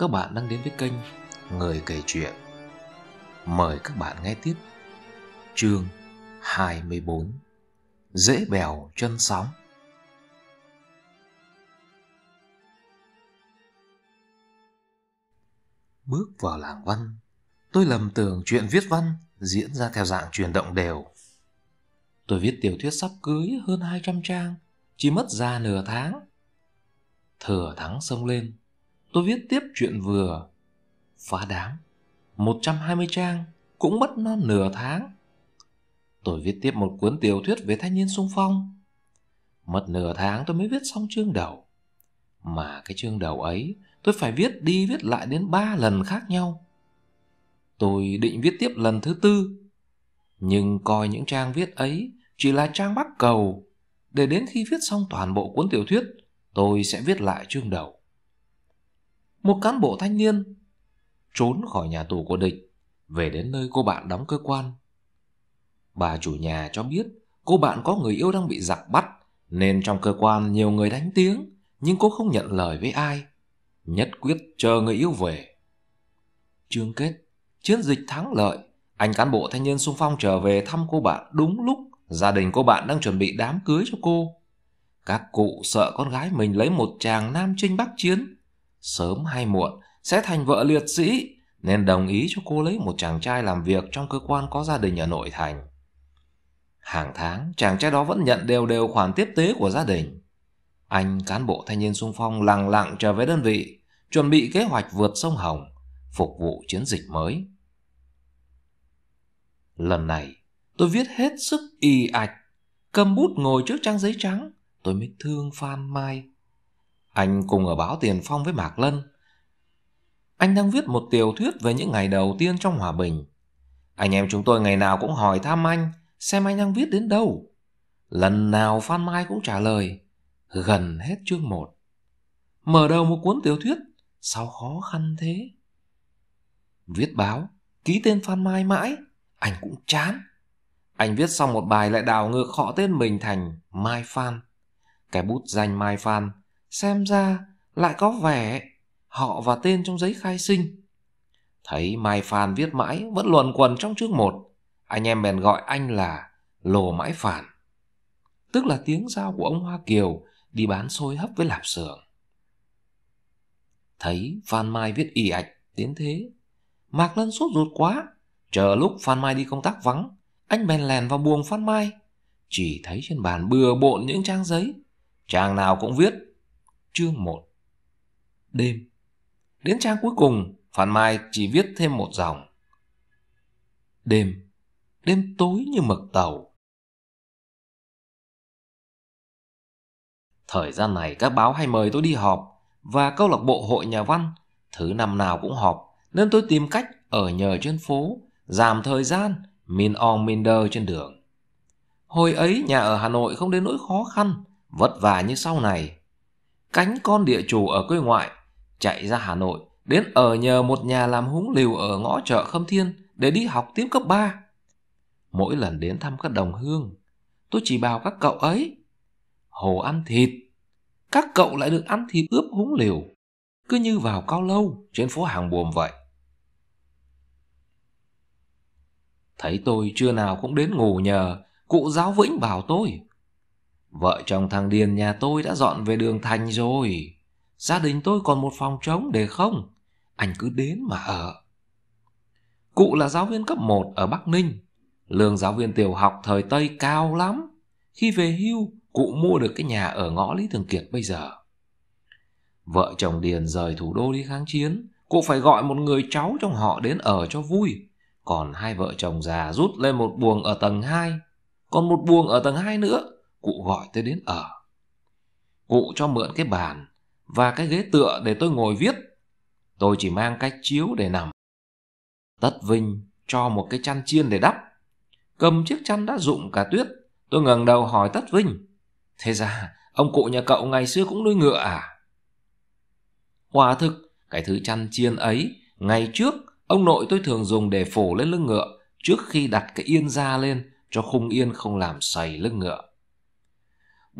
Các bạn đang đến với kênh Người kể chuyện. Mời các bạn nghe tiếp chương 24 Dễ bèo chân sóng Bước vào làng văn, tôi lầm tưởng chuyện viết văn diễn ra theo dạng truyền động đều. Tôi viết tiểu thuyết sắp cưới hơn 200 trang, chỉ mất ra nửa tháng. Thừa thắng sông lên, tôi viết tiếp chuyện vừa phá đám 120 trang cũng mất nó nửa tháng tôi viết tiếp một cuốn tiểu thuyết về thanh niên sung phong mất nửa tháng tôi mới viết xong chương đầu mà cái chương đầu ấy tôi phải viết đi viết lại đến ba lần khác nhau tôi định viết tiếp lần thứ tư nhưng coi những trang viết ấy chỉ là trang bắt cầu để đến khi viết xong toàn bộ cuốn tiểu thuyết tôi sẽ viết lại chương đầu một cán bộ thanh niên trốn khỏi nhà tù của địch về đến nơi cô bạn đóng cơ quan. Bà chủ nhà cho biết cô bạn có người yêu đang bị giặc bắt nên trong cơ quan nhiều người đánh tiếng nhưng cô không nhận lời với ai. Nhất quyết chờ người yêu về. Chương kết, chiến dịch thắng lợi, anh cán bộ thanh niên sung phong trở về thăm cô bạn đúng lúc gia đình cô bạn đang chuẩn bị đám cưới cho cô. Các cụ sợ con gái mình lấy một chàng nam trinh bắc chiến sớm hay muộn sẽ thành vợ liệt sĩ nên đồng ý cho cô lấy một chàng trai làm việc trong cơ quan có gia đình ở nội thành. Hàng tháng, chàng trai đó vẫn nhận đều đều khoản tiếp tế của gia đình. Anh cán bộ thanh niên sung phong lặng lặng trở về đơn vị, chuẩn bị kế hoạch vượt sông Hồng, phục vụ chiến dịch mới. Lần này, tôi viết hết sức y ạch, cầm bút ngồi trước trang giấy trắng, tôi mới thương Phan Mai anh cùng ở báo Tiền Phong với Mạc Lân. Anh đang viết một tiểu thuyết về những ngày đầu tiên trong hòa bình. Anh em chúng tôi ngày nào cũng hỏi thăm anh, xem anh đang viết đến đâu. Lần nào Phan Mai cũng trả lời, gần hết chương một. Mở đầu một cuốn tiểu thuyết, sao khó khăn thế? Viết báo, ký tên Phan Mai mãi, anh cũng chán. Anh viết xong một bài lại đào ngược họ tên mình thành Mai Phan. Cái bút danh Mai Phan xem ra lại có vẻ họ và tên trong giấy khai sinh thấy mai phàn viết mãi vẫn luồn quần trong chương một anh em bèn gọi anh là lồ mãi phàn tức là tiếng giao của ông hoa kiều đi bán xôi hấp với lạp xưởng thấy phan mai viết ì ạch tiến thế mạc lân sốt ruột quá chờ lúc phan mai đi công tác vắng anh bèn lèn vào buồng phan mai chỉ thấy trên bàn bừa bộn những trang giấy trang nào cũng viết chương một đêm đến trang cuối cùng phan mai chỉ viết thêm một dòng đêm đêm tối như mực tàu thời gian này các báo hay mời tôi đi họp và câu lạc bộ hội nhà văn thứ năm nào cũng họp nên tôi tìm cách ở nhờ trên phố giảm thời gian min on đơ trên đường hồi ấy nhà ở hà nội không đến nỗi khó khăn vất vả như sau này cánh con địa chủ ở quê ngoại, chạy ra Hà Nội, đến ở nhờ một nhà làm húng liều ở ngõ chợ Khâm Thiên để đi học tiếp cấp 3. Mỗi lần đến thăm các đồng hương, tôi chỉ bảo các cậu ấy, hồ ăn thịt, các cậu lại được ăn thịt ướp húng liều, cứ như vào cao lâu trên phố hàng buồm vậy. Thấy tôi chưa nào cũng đến ngủ nhờ, cụ giáo vĩnh bảo tôi. Vợ chồng thằng Điền nhà tôi đã dọn về đường thành rồi. Gia đình tôi còn một phòng trống để không? Anh cứ đến mà ở. Cụ là giáo viên cấp 1 ở Bắc Ninh. Lương giáo viên tiểu học thời Tây cao lắm. Khi về hưu, cụ mua được cái nhà ở ngõ Lý Thường Kiệt bây giờ. Vợ chồng Điền rời thủ đô đi kháng chiến. Cụ phải gọi một người cháu trong họ đến ở cho vui. Còn hai vợ chồng già rút lên một buồng ở tầng 2. Còn một buồng ở tầng 2 nữa cụ gọi tôi đến ở. Cụ cho mượn cái bàn và cái ghế tựa để tôi ngồi viết. Tôi chỉ mang cái chiếu để nằm. Tất Vinh cho một cái chăn chiên để đắp. Cầm chiếc chăn đã rụng cả tuyết, tôi ngẩng đầu hỏi Tất Vinh. Thế ra, ông cụ nhà cậu ngày xưa cũng nuôi ngựa à? Quả thực, cái thứ chăn chiên ấy, ngày trước, ông nội tôi thường dùng để phủ lên lưng ngựa trước khi đặt cái yên ra lên cho khung yên không làm sầy lưng ngựa.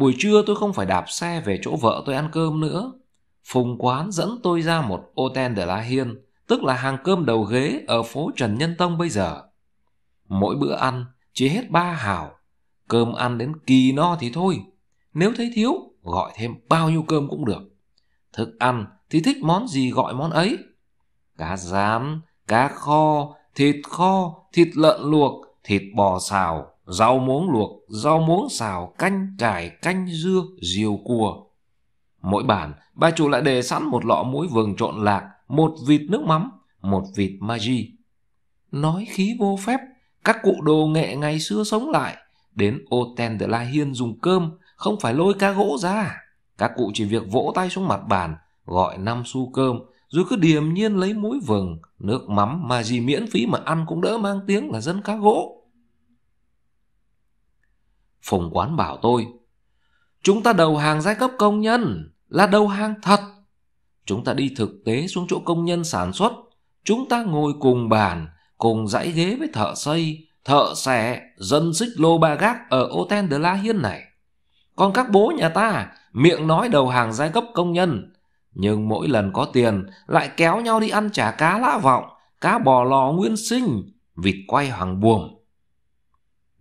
Buổi trưa tôi không phải đạp xe về chỗ vợ tôi ăn cơm nữa. Phùng quán dẫn tôi ra một Hotel de la Hiên, tức là hàng cơm đầu ghế ở phố Trần Nhân Tông bây giờ. Mỗi bữa ăn chỉ hết ba hào, cơm ăn đến kỳ no thì thôi. Nếu thấy thiếu, gọi thêm bao nhiêu cơm cũng được. Thức ăn thì thích món gì gọi món ấy. Cá rán, cá kho, thịt kho, thịt lợn luộc, thịt bò xào, rau muống luộc, rau muống xào, canh, trải, canh, dưa, diều cua. Mỗi bản, bà chủ lại đề sẵn một lọ muối vừng trộn lạc, một vịt nước mắm, một vịt magi. Nói khí vô phép, các cụ đồ nghệ ngày xưa sống lại, đến Oten ten de la hiên dùng cơm, không phải lôi cá gỗ ra. Các cụ chỉ việc vỗ tay xuống mặt bàn, gọi năm xu cơm, rồi cứ điềm nhiên lấy muối vừng, nước mắm magi miễn phí mà ăn cũng đỡ mang tiếng là dân cá gỗ. Phùng Quán bảo tôi Chúng ta đầu hàng giai cấp công nhân Là đầu hàng thật Chúng ta đi thực tế xuống chỗ công nhân sản xuất Chúng ta ngồi cùng bàn Cùng dãy ghế với thợ xây Thợ xẻ Dân xích lô ba gác Ở ô de la hiên này Còn các bố nhà ta Miệng nói đầu hàng giai cấp công nhân Nhưng mỗi lần có tiền Lại kéo nhau đi ăn chả cá lã vọng Cá bò lò nguyên sinh Vịt quay hoàng buồm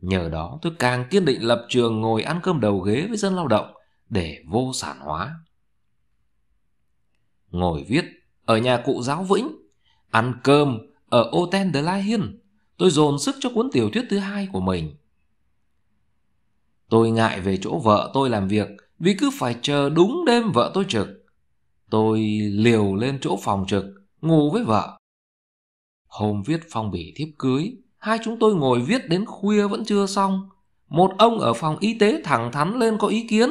Nhờ đó tôi càng kiên định lập trường ngồi ăn cơm đầu ghế với dân lao động để vô sản hóa. Ngồi viết ở nhà cụ giáo Vĩnh, ăn cơm ở Oten de la Hiên, tôi dồn sức cho cuốn tiểu thuyết thứ hai của mình. Tôi ngại về chỗ vợ tôi làm việc vì cứ phải chờ đúng đêm vợ tôi trực. Tôi liều lên chỗ phòng trực, ngủ với vợ. Hôm viết phong bì thiếp cưới, hai chúng tôi ngồi viết đến khuya vẫn chưa xong một ông ở phòng y tế thẳng thắn lên có ý kiến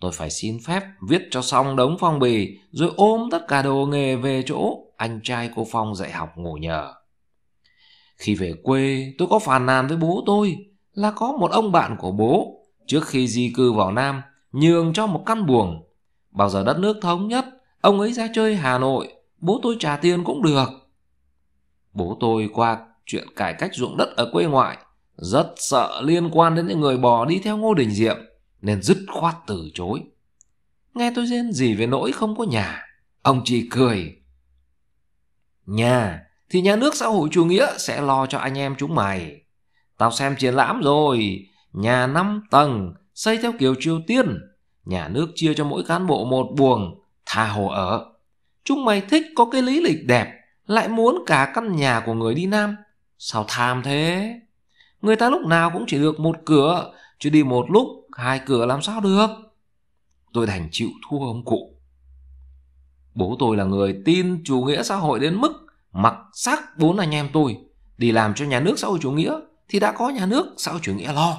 tôi phải xin phép viết cho xong đống phong bì rồi ôm tất cả đồ nghề về chỗ anh trai cô phong dạy học ngủ nhờ khi về quê tôi có phàn nàn với bố tôi là có một ông bạn của bố trước khi di cư vào nam nhường cho một căn buồng bao giờ đất nước thống nhất ông ấy ra chơi hà nội bố tôi trả tiền cũng được bố tôi qua chuyện cải cách ruộng đất ở quê ngoại rất sợ liên quan đến những người bò đi theo Ngô Đình Diệm nên dứt khoát từ chối. Nghe tôi rên gì về nỗi không có nhà, ông chỉ cười. Nhà thì nhà nước xã hội chủ nghĩa sẽ lo cho anh em chúng mày. Tao xem triển lãm rồi, nhà năm tầng xây theo kiểu Triều Tiên, nhà nước chia cho mỗi cán bộ một buồng, tha hồ ở. Chúng mày thích có cái lý lịch đẹp, lại muốn cả căn nhà của người đi Nam Sao tham thế? Người ta lúc nào cũng chỉ được một cửa, chứ đi một lúc hai cửa làm sao được? Tôi đành chịu thua ông cụ. Bố tôi là người tin chủ nghĩa xã hội đến mức mặc xác bốn anh em tôi đi làm cho nhà nước xã hội chủ nghĩa thì đã có nhà nước xã hội chủ nghĩa lo.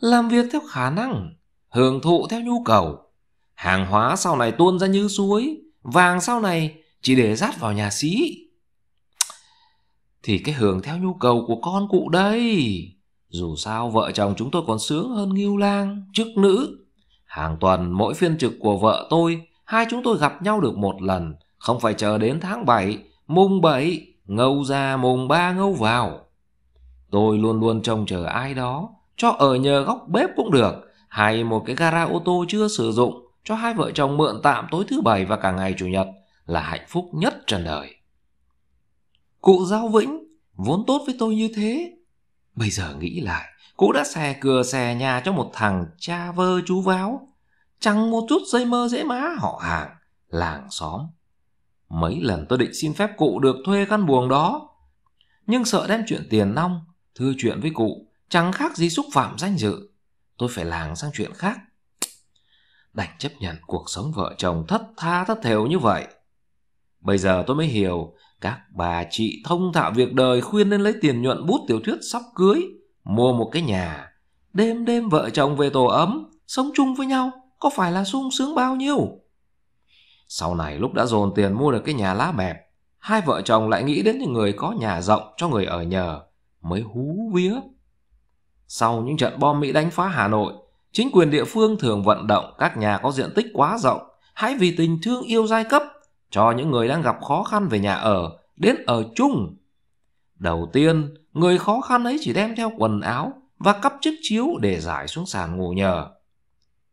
Làm việc theo khả năng, hưởng thụ theo nhu cầu. Hàng hóa sau này tuôn ra như suối, vàng sau này chỉ để rát vào nhà sĩ thì cái hưởng theo nhu cầu của con cụ đây. Dù sao vợ chồng chúng tôi còn sướng hơn nghiêu lang, chức nữ. Hàng tuần mỗi phiên trực của vợ tôi, hai chúng tôi gặp nhau được một lần, không phải chờ đến tháng bảy mùng bảy ngâu ra mùng ba ngâu vào. Tôi luôn luôn trông chờ ai đó, cho ở nhờ góc bếp cũng được, hay một cái gara ô tô chưa sử dụng, cho hai vợ chồng mượn tạm tối thứ bảy và cả ngày chủ nhật là hạnh phúc nhất trần đời. Cụ Giao Vĩnh vốn tốt với tôi như thế. Bây giờ nghĩ lại, cụ đã xè cửa xè nhà cho một thằng cha vơ chú váo. Chẳng một chút dây mơ dễ má họ hàng, làng xóm. Mấy lần tôi định xin phép cụ được thuê căn buồng đó. Nhưng sợ đem chuyện tiền nong, thưa chuyện với cụ, chẳng khác gì xúc phạm danh dự. Tôi phải làng sang chuyện khác. Đành chấp nhận cuộc sống vợ chồng thất tha thất thều như vậy. Bây giờ tôi mới hiểu các bà chị thông thạo việc đời khuyên nên lấy tiền nhuận bút tiểu thuyết sắp cưới, mua một cái nhà. Đêm đêm vợ chồng về tổ ấm, sống chung với nhau, có phải là sung sướng bao nhiêu? Sau này lúc đã dồn tiền mua được cái nhà lá mẹp, hai vợ chồng lại nghĩ đến những người có nhà rộng cho người ở nhờ, mới hú vía. Sau những trận bom Mỹ đánh phá Hà Nội, chính quyền địa phương thường vận động các nhà có diện tích quá rộng, hãy vì tình thương yêu giai cấp cho những người đang gặp khó khăn về nhà ở đến ở chung. Đầu tiên, người khó khăn ấy chỉ đem theo quần áo và cắp chiếc chiếu để giải xuống sàn ngủ nhờ.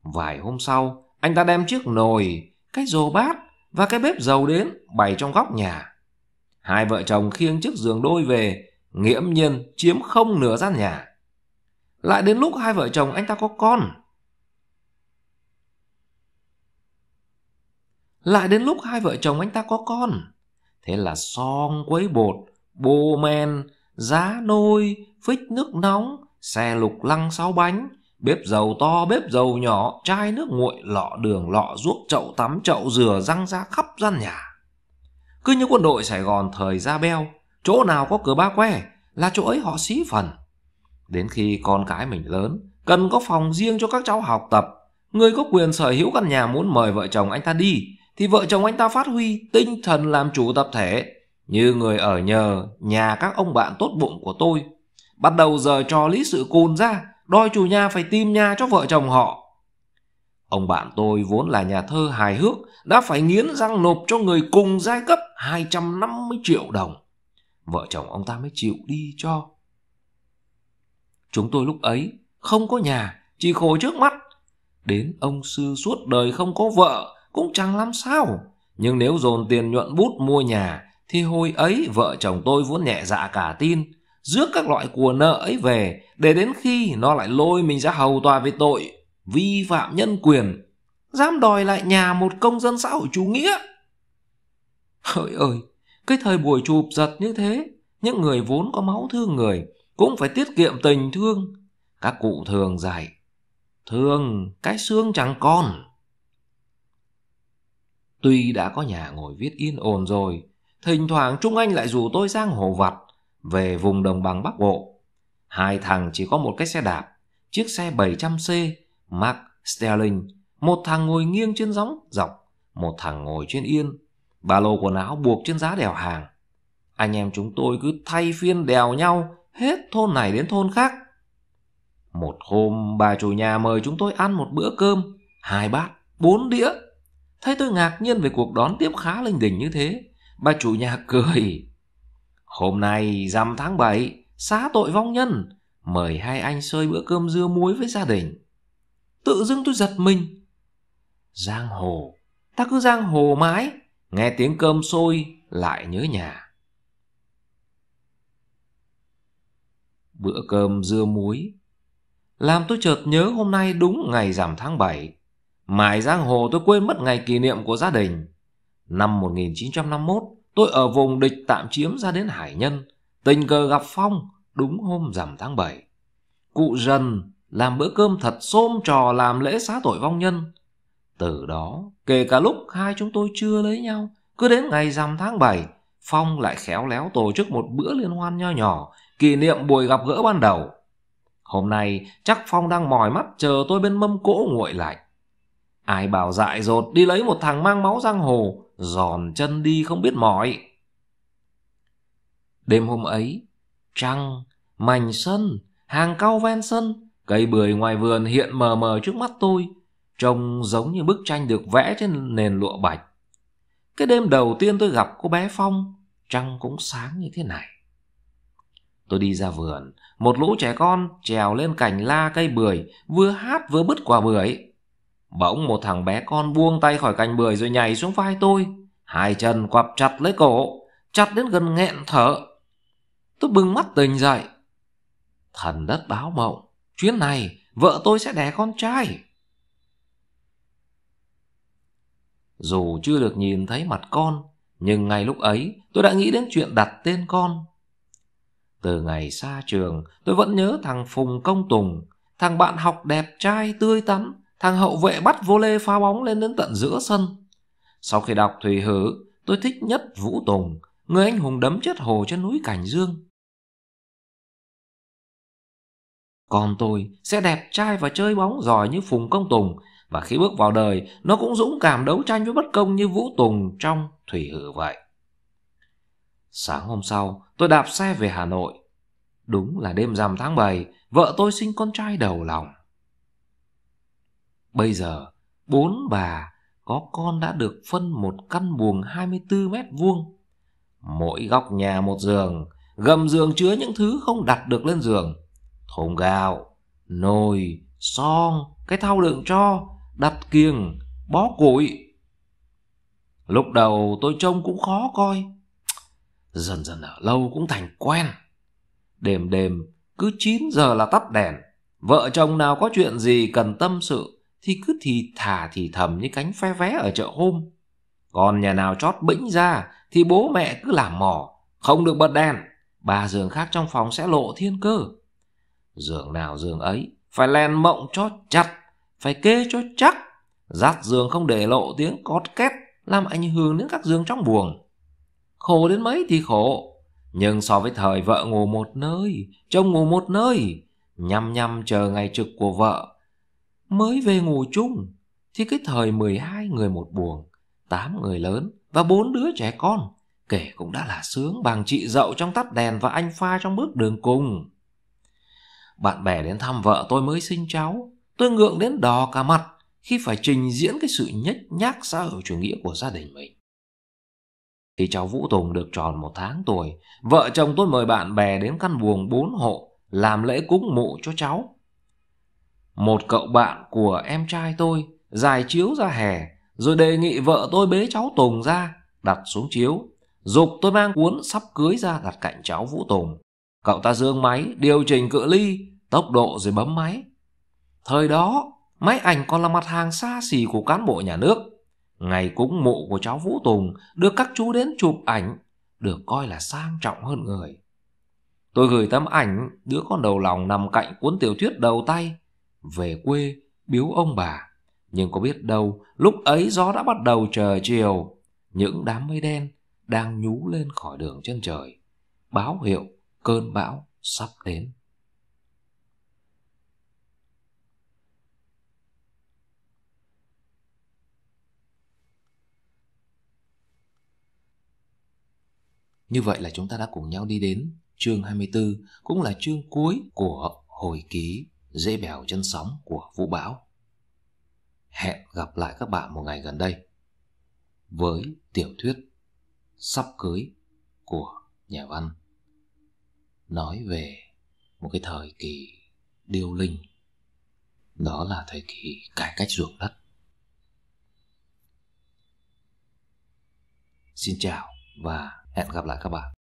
Vài hôm sau, anh ta đem chiếc nồi, cái rồ bát và cái bếp dầu đến bày trong góc nhà. Hai vợ chồng khiêng chiếc giường đôi về, nghiễm nhiên chiếm không nửa gian nhà. Lại đến lúc hai vợ chồng anh ta có con, Lại đến lúc hai vợ chồng anh ta có con. Thế là son quấy bột, bô men, giá nôi, phích nước nóng, xe lục lăng sáu bánh, bếp dầu to, bếp dầu nhỏ, chai nước nguội, lọ đường, lọ ruốc, chậu tắm, chậu dừa, răng ra khắp gian nhà. Cứ như quân đội Sài Gòn thời ra beo, chỗ nào có cửa ba que là chỗ ấy họ xí phần. Đến khi con cái mình lớn, cần có phòng riêng cho các cháu học tập, người có quyền sở hữu căn nhà muốn mời vợ chồng anh ta đi thì vợ chồng anh ta phát huy tinh thần làm chủ tập thể như người ở nhờ nhà các ông bạn tốt bụng của tôi bắt đầu giờ trò lý sự cồn ra đòi chủ nhà phải tìm nhà cho vợ chồng họ ông bạn tôi vốn là nhà thơ hài hước đã phải nghiến răng nộp cho người cùng giai cấp 250 triệu đồng vợ chồng ông ta mới chịu đi cho chúng tôi lúc ấy không có nhà chỉ khổ trước mắt đến ông sư suốt đời không có vợ cũng chẳng lắm sao. Nhưng nếu dồn tiền nhuận bút mua nhà, thì hồi ấy vợ chồng tôi vốn nhẹ dạ cả tin, rước các loại của nợ ấy về, để đến khi nó lại lôi mình ra hầu tòa về tội, vi phạm nhân quyền, dám đòi lại nhà một công dân xã hội chủ nghĩa. Hỡi ơi, cái thời buổi chụp giật như thế, những người vốn có máu thương người, cũng phải tiết kiệm tình thương. Các cụ thường dạy, thương cái xương chẳng còn. Tuy đã có nhà ngồi viết yên ổn rồi, thỉnh thoảng Trung Anh lại rủ tôi sang hồ vặt, về vùng đồng bằng Bắc Bộ. Hai thằng chỉ có một cái xe đạp, chiếc xe 700C Mark Sterling, một thằng ngồi nghiêng trên gióng dọc, một thằng ngồi trên yên, ba lô quần áo buộc trên giá đèo hàng. Anh em chúng tôi cứ thay phiên đèo nhau hết thôn này đến thôn khác. Một hôm bà chủ nhà mời chúng tôi ăn một bữa cơm, hai bát, bốn đĩa Thấy tôi ngạc nhiên về cuộc đón tiếp khá linh đình như thế, bà chủ nhà cười. Hôm nay rằm tháng 7, xá tội vong nhân, mời hai anh xơi bữa cơm dưa muối với gia đình. Tự dưng tôi giật mình. Giang hồ, ta cứ giang hồ mãi, nghe tiếng cơm sôi lại nhớ nhà. Bữa cơm dưa muối làm tôi chợt nhớ hôm nay đúng ngày rằm tháng 7 Mãi giang hồ tôi quên mất ngày kỷ niệm của gia đình. Năm 1951, tôi ở vùng địch tạm chiếm ra đến Hải Nhân, tình cờ gặp Phong đúng hôm rằm tháng 7. Cụ dần làm bữa cơm thật xôm trò làm lễ xá tội vong nhân. Từ đó, kể cả lúc hai chúng tôi chưa lấy nhau, cứ đến ngày rằm tháng 7, Phong lại khéo léo tổ chức một bữa liên hoan nho nhỏ, kỷ niệm buổi gặp gỡ ban đầu. Hôm nay, chắc Phong đang mỏi mắt chờ tôi bên mâm cỗ nguội lại Ai bảo dại dột đi lấy một thằng mang máu giang hồ, giòn chân đi không biết mỏi. Đêm hôm ấy, trăng, mảnh sân, hàng cau ven sân, cây bưởi ngoài vườn hiện mờ mờ trước mắt tôi, trông giống như bức tranh được vẽ trên nền lụa bạch. Cái đêm đầu tiên tôi gặp cô bé Phong, trăng cũng sáng như thế này. Tôi đi ra vườn, một lũ trẻ con trèo lên cành la cây bưởi, vừa hát vừa bứt quả bưởi. Bỗng một thằng bé con buông tay khỏi cành bưởi rồi nhảy xuống vai tôi. Hai chân quặp chặt lấy cổ, chặt đến gần nghẹn thở. Tôi bừng mắt tỉnh dậy. Thần đất báo mộng, chuyến này vợ tôi sẽ đẻ con trai. Dù chưa được nhìn thấy mặt con, nhưng ngay lúc ấy tôi đã nghĩ đến chuyện đặt tên con. Từ ngày xa trường, tôi vẫn nhớ thằng Phùng Công Tùng, thằng bạn học đẹp trai tươi tắn, Thằng hậu vệ bắt vô lê phá bóng lên đến tận giữa sân. Sau khi đọc Thùy Hử, tôi thích nhất Vũ Tùng, người anh hùng đấm chết hồ trên núi Cảnh Dương. Còn tôi sẽ đẹp trai và chơi bóng giỏi như Phùng Công Tùng và khi bước vào đời nó cũng dũng cảm đấu tranh với bất công như Vũ Tùng trong Thủy Hử vậy. Sáng hôm sau tôi đạp xe về Hà Nội. Đúng là đêm rằm tháng 7 vợ tôi sinh con trai đầu lòng. Bây giờ, bốn bà có con đã được phân một căn buồng 24 mét vuông. Mỗi góc nhà một giường, gầm giường chứa những thứ không đặt được lên giường. Thùng gạo, nồi, son, cái thau đựng cho, đặt kiềng, bó củi. Lúc đầu tôi trông cũng khó coi. Dần dần ở lâu cũng thành quen. Đêm đêm, cứ 9 giờ là tắt đèn. Vợ chồng nào có chuyện gì cần tâm sự thì cứ thì thả thì thầm như cánh phe vé ở chợ hôm. Còn nhà nào chót bĩnh ra thì bố mẹ cứ làm mỏ, không được bật đèn. Ba giường khác trong phòng sẽ lộ thiên cơ. Giường nào giường ấy, phải len mộng cho chặt, phải kê cho chắc. Giặt giường không để lộ tiếng cót két làm ảnh hưởng đến các giường trong buồng. Khổ đến mấy thì khổ, nhưng so với thời vợ ngủ một nơi, chồng ngủ một nơi, nhăm nhăm chờ ngày trực của vợ mới về ngủ chung thì cái thời 12 người một buồng, 8 người lớn và 4 đứa trẻ con, kể cũng đã là sướng bằng chị dậu trong tắt đèn và anh pha trong bước đường cùng. Bạn bè đến thăm vợ tôi mới sinh cháu, tôi ngượng đến đỏ cả mặt khi phải trình diễn cái sự nhếch nhác xã hội chủ nghĩa của gia đình mình. Khi cháu Vũ Tùng được tròn một tháng tuổi, vợ chồng tôi mời bạn bè đến căn buồng bốn hộ làm lễ cúng mộ cho cháu một cậu bạn của em trai tôi dài chiếu ra hè, rồi đề nghị vợ tôi bế cháu Tùng ra, đặt xuống chiếu. Dục tôi mang cuốn sắp cưới ra đặt cạnh cháu Vũ Tùng. Cậu ta dương máy, điều chỉnh cự ly, tốc độ rồi bấm máy. Thời đó, máy ảnh còn là mặt hàng xa xỉ của cán bộ nhà nước. Ngày cúng mộ của cháu Vũ Tùng được các chú đến chụp ảnh, được coi là sang trọng hơn người. Tôi gửi tấm ảnh đứa con đầu lòng nằm cạnh cuốn tiểu thuyết đầu tay về quê biếu ông bà. Nhưng có biết đâu, lúc ấy gió đã bắt đầu chờ chiều, những đám mây đen đang nhú lên khỏi đường chân trời, báo hiệu cơn bão sắp đến. Như vậy là chúng ta đã cùng nhau đi đến chương 24, cũng là chương cuối của hồi ký dễ bèo chân sóng của vũ bão. Hẹn gặp lại các bạn một ngày gần đây với tiểu thuyết Sắp cưới của nhà văn nói về một cái thời kỳ điêu linh đó là thời kỳ cải cách ruộng đất. Xin chào và hẹn gặp lại các bạn.